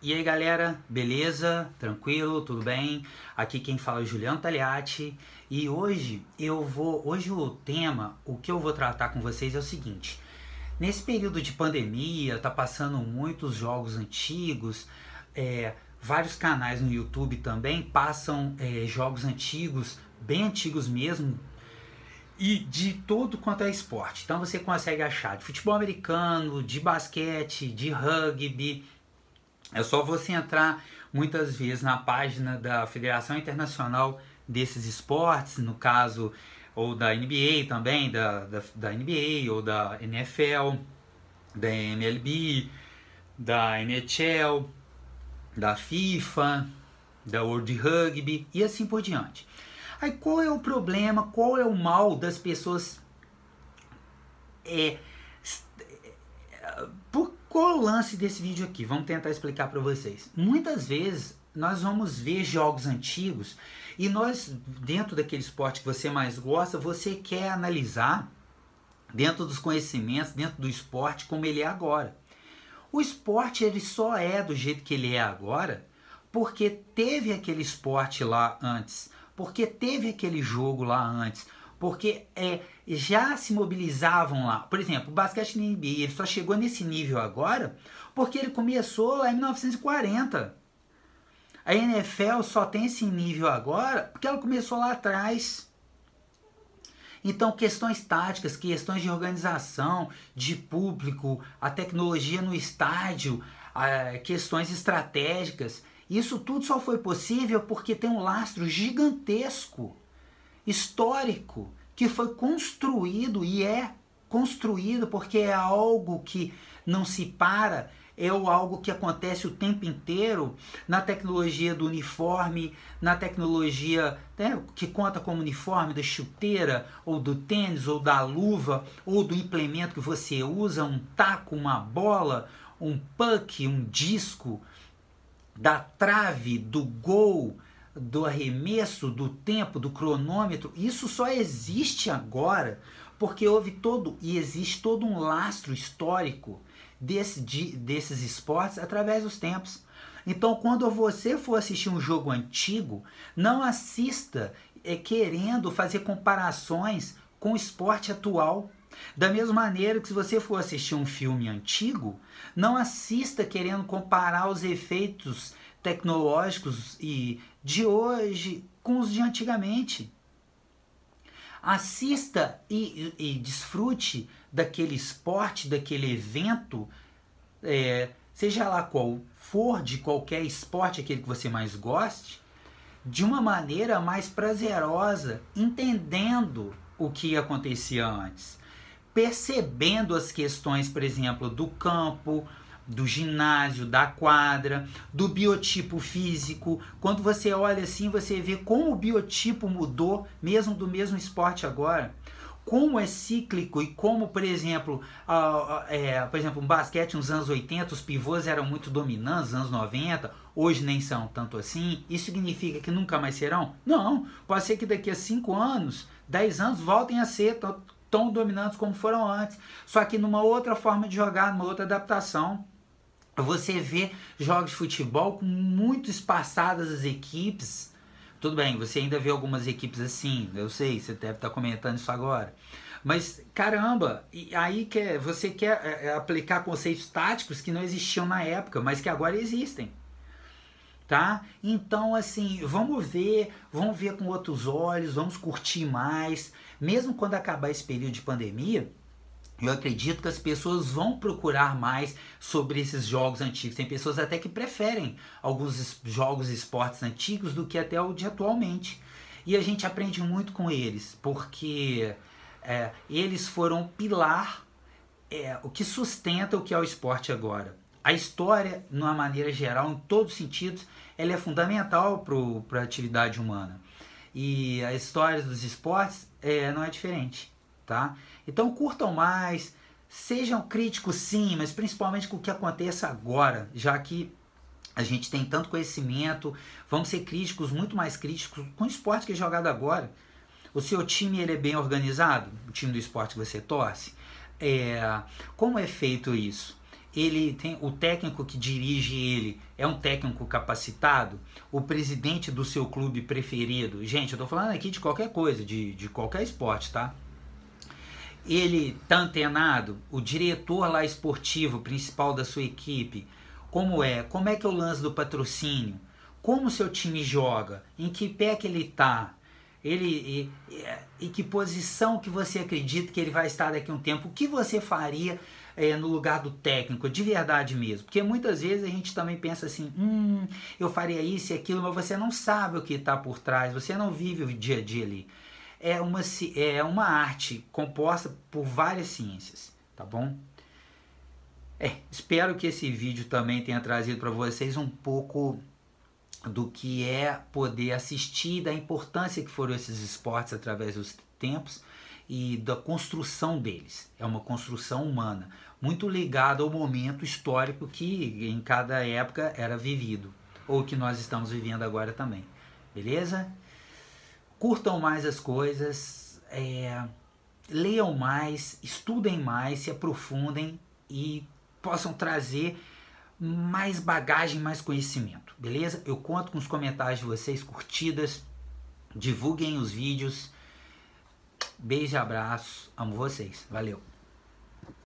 E aí galera, beleza? Tranquilo? Tudo bem? Aqui quem fala é o Juliano Taliati e hoje eu vou. Hoje o tema, o que eu vou tratar com vocês é o seguinte: nesse período de pandemia, tá passando muitos jogos antigos, é, vários canais no YouTube também passam é, jogos antigos, bem antigos mesmo, e de todo quanto é esporte. Então você consegue achar de futebol americano, de basquete, de rugby é só você assim, entrar muitas vezes na página da Federação Internacional desses esportes, no caso, ou da NBA também, da, da, da NBA, ou da NFL, da MLB, da NHL, da FIFA, da World Rugby e assim por diante. Aí qual é o problema, qual é o mal das pessoas é, qual é o lance desse vídeo aqui? Vamos tentar explicar para vocês. Muitas vezes nós vamos ver jogos antigos e nós, dentro daquele esporte que você mais gosta, você quer analisar dentro dos conhecimentos, dentro do esporte, como ele é agora. O esporte ele só é do jeito que ele é agora porque teve aquele esporte lá antes, porque teve aquele jogo lá antes, porque é, já se mobilizavam lá. Por exemplo, o basquete na NBA ele só chegou nesse nível agora porque ele começou lá em 1940. A NFL só tem esse nível agora porque ela começou lá atrás. Então, questões táticas, questões de organização, de público, a tecnologia no estádio, questões estratégicas, isso tudo só foi possível porque tem um lastro gigantesco histórico que foi construído e é construído porque é algo que não se para, é algo que acontece o tempo inteiro na tecnologia do uniforme, na tecnologia né, que conta como uniforme da chuteira, ou do tênis, ou da luva, ou do implemento que você usa, um taco, uma bola, um puck, um disco, da trave, do gol, do arremesso, do tempo, do cronômetro, isso só existe agora porque houve todo e existe todo um lastro histórico desse, de, desses esportes através dos tempos. Então, quando você for assistir um jogo antigo, não assista é, querendo fazer comparações com o esporte atual. Da mesma maneira que se você for assistir um filme antigo, não assista querendo comparar os efeitos tecnológicos e de hoje com os de antigamente. Assista e, e, e desfrute daquele esporte, daquele evento, é, seja lá qual for, de qualquer esporte, aquele que você mais goste, de uma maneira mais prazerosa, entendendo o que acontecia antes, percebendo as questões, por exemplo, do campo, do ginásio, da quadra, do biotipo físico. Quando você olha assim, você vê como o biotipo mudou, mesmo do mesmo esporte agora. Como é cíclico e como, por exemplo, a, é, por exemplo, um basquete nos anos 80, os pivôs eram muito dominantes, nos anos 90, hoje nem são tanto assim. Isso significa que nunca mais serão? Não. Pode ser que daqui a 5 anos, 10 anos, voltem a ser tão dominantes como foram antes, só que numa outra forma de jogar, numa outra adaptação. Você vê jogos de futebol com muito espaçadas as equipes. Tudo bem, você ainda vê algumas equipes assim, eu sei, você deve estar tá comentando isso agora. Mas caramba, aí quer, é, você quer é, é, aplicar conceitos táticos que não existiam na época, mas que agora existem. Tá? Então, assim, vamos ver, vamos ver com outros olhos, vamos curtir mais. Mesmo quando acabar esse período de pandemia, eu acredito que as pessoas vão procurar mais sobre esses jogos antigos. Tem pessoas até que preferem alguns jogos e esportes antigos do que até o de atualmente. E a gente aprende muito com eles, porque é, eles foram pilar, é, o que sustenta o que é o esporte agora. A história, de uma maneira geral, em todos os sentidos, ela é fundamental para a atividade humana. E a história dos esportes é, não é diferente tá? Então curtam mais, sejam críticos sim, mas principalmente com o que aconteça agora, já que a gente tem tanto conhecimento, vamos ser críticos, muito mais críticos com o esporte que é jogado agora. O seu time ele é bem organizado, o time do esporte que você torce. É, como é feito isso? Ele tem o técnico que dirige ele é um técnico capacitado, o presidente do seu clube preferido. Gente, eu tô falando aqui de qualquer coisa, de, de qualquer esporte, tá? ele está antenado, o diretor lá esportivo principal da sua equipe, como é, como é que é o lance do patrocínio, como o seu time joga, em que pé que ele está, ele, e, e, que posição que você acredita que ele vai estar daqui a um tempo, o que você faria é, no lugar do técnico, de verdade mesmo. Porque muitas vezes a gente também pensa assim, hum, eu faria isso e aquilo, mas você não sabe o que está por trás, você não vive o dia a dia ali é uma, é uma arte composta por várias ciências, tá bom? É, espero que esse vídeo também tenha trazido para vocês um pouco do que é poder assistir, da importância que foram esses esportes através dos tempos e da construção deles. É uma construção humana, muito ligada ao momento histórico que em cada época era vivido, ou que nós estamos vivendo agora também. Beleza? curtam mais as coisas, é, leiam mais, estudem mais, se aprofundem e possam trazer mais bagagem, mais conhecimento, beleza? Eu conto com os comentários de vocês, curtidas, divulguem os vídeos. Beijo, abraço, amo vocês, valeu!